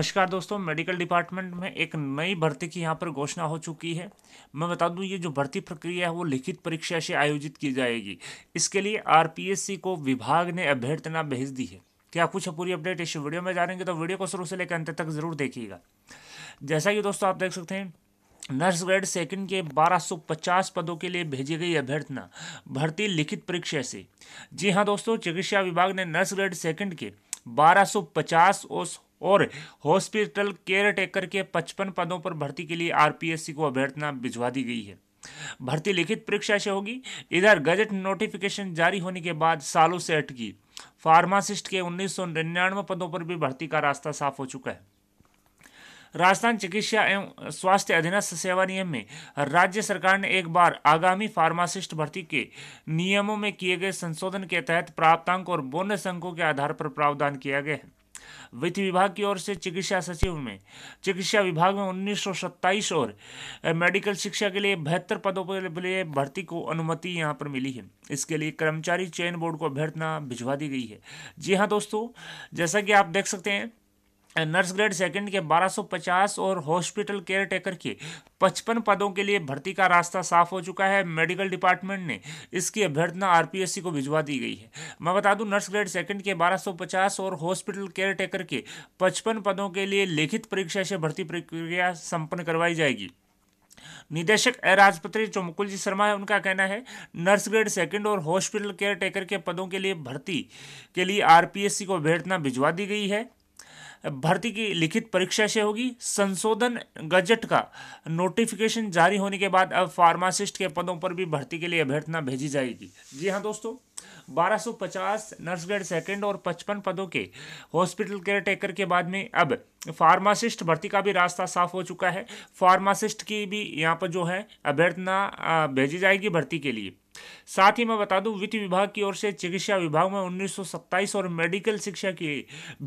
नमस्कार दोस्तों medical department में एक नई भर्ती की यहाँ पर घोषणा हो चुकी है मैं बता दूं ये जो भर्ती प्रक्रिया है वो लिखित परीक्षा से आयोजित की जाएगी इसके लिए आरपीएससी को विभाग ने अभ्यर्थना भेज दी है क्या कुछ पूरी अपडेट इस वीडियो में जानेंगे तो वीडियो को शुरू से लेकर अंत तक जरूर देखिएगा जैसा कि दोस्तों आप देख सकते हैं नर्स ग्रेड सेकंड के 1250 पदों के लिए भेजी गई अभ्यर्थना भर्ती लिखित परीक्षा से जी हाँ दोस्तों चिकित्सा विभाग ने नर्स ग्रेड सेकंड के 1250 और और हॉस्पिटल केयर टेकर के 55 पदों पर भर्ती के लिए आरपीएससी को अभ्यर्थना भिजवा दी गई है भर्ती लिखित परीक्षा से होगी इधर गजट नोटिफिकेशन जारी होने के बाद सालों से अटकी फार्मासिस्ट के उन्नीस पदों पर भी भर्ती का रास्ता साफ हो चुका है राजस्थान चिकित्सा एवं स्वास्थ्य अधीनस्थ सेवा नियम में राज्य सरकार ने एक बार आगामी फार्मासिस्ट भर्ती के नियमों में किए गए संशोधन के तहत प्राप्तांक और बोनस अंकों के आधार पर प्रावधान किया गया है वित्त विभाग की ओर से चिकित्सा सचिव में चिकित्सा विभाग में उन्नीस और मेडिकल शिक्षा के लिए बेहतर पदों पर लिए भर्ती को अनुमति यहाँ पर मिली है इसके लिए कर्मचारी चयन बोर्ड को अभ्यर्थना भिजवा दी गई है जी हाँ दोस्तों जैसा कि आप देख सकते हैं नर्स ग्रेड सेकंड के 1250 और हॉस्पिटल केयर टेकर के 55 पदों के लिए भर्ती का रास्ता साफ हो चुका है मेडिकल डिपार्टमेंट ने इसकी अभ्यर्थना आरपीएससी को भिजवा दी गई है मैं बता दूं नर्स ग्रेड सेकंड के 1250 और हॉस्पिटल केयर टेकर के 55 पदों के लिए लिखित परीक्षा से भर्ती प्रक्रिया संपन्न करवाई जाएगी निदेशक राजपत्री जो मुकुल जी शर्मा है उनका कहना है नर्स ग्रेड सेकंड और हॉस्पिटल केयर टेकर के पदों के लिए भर्ती के लिए आरपीएससी को अभ्यर्थना भिजवा दी गई है भर्ती की लिखित परीक्षा से होगी संशोधन गजट का नोटिफिकेशन जारी होने के बाद अब फार्मासिस्ट के पदों पर भी भर्ती के लिए अभ्यर्थना भेजी जाएगी जी हाँ दोस्तों 1250 नर्स ग्रेड सेकेंड और 55 पदों के हॉस्पिटल केयर टेकर के बाद में अब फार्मासिस्ट भर्ती का भी रास्ता साफ हो चुका है फार्मासिस्ट की भी यहाँ पर जो है अभ्यर्थना भेजी जाएगी भर्ती के लिए साथ ही मैं बता दूं वित्त विभाग की ओर से चिकित्सा विभाग में उन्नीस और मेडिकल शिक्षा के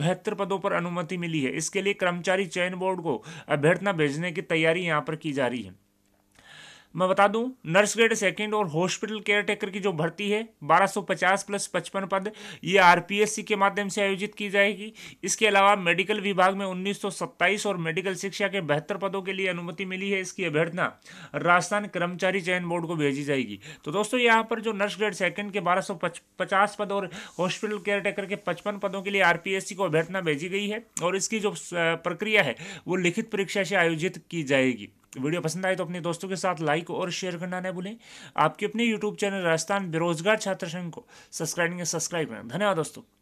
बेहतर पदों पर अनुमति मिली है इसके लिए कर्मचारी चयन बोर्ड को अभ्यर्थना भेजने की तैयारी यहाँ पर की जा रही है मैं बता दूं नर्स ग्रेड सेकंड और हॉस्पिटल केयर टेकर की जो भर्ती है 1250 प्लस 55 पद ये आरपीएससी के माध्यम से आयोजित की जाएगी इसके अलावा मेडिकल विभाग में 1927 और मेडिकल शिक्षा के बेहतर पदों के लिए अनुमति मिली है इसकी अभ्यर्थना राजस्थान कर्मचारी चयन बोर्ड को भेजी जाएगी तो दोस्तों यहाँ पर जो नर्स ग्रेड सेकेंड के बारह पद और हॉस्पिटल केयर टेकर के पचपन पदों के लिए आर को अभ्यर्थना भेजी गई है और इसकी जो प्रक्रिया है वो लिखित परीक्षा से आयोजित की जाएगी वीडियो पसंद आए तो अपने दोस्तों के साथ लाइक और शेयर करना न भूलें आपके अपने यूट्यूब चैनल राजस्थान बेरोजगार छात्र संघ को सब्सक्राइब सब्सक्राइब करें धन्यवाद दोस्तों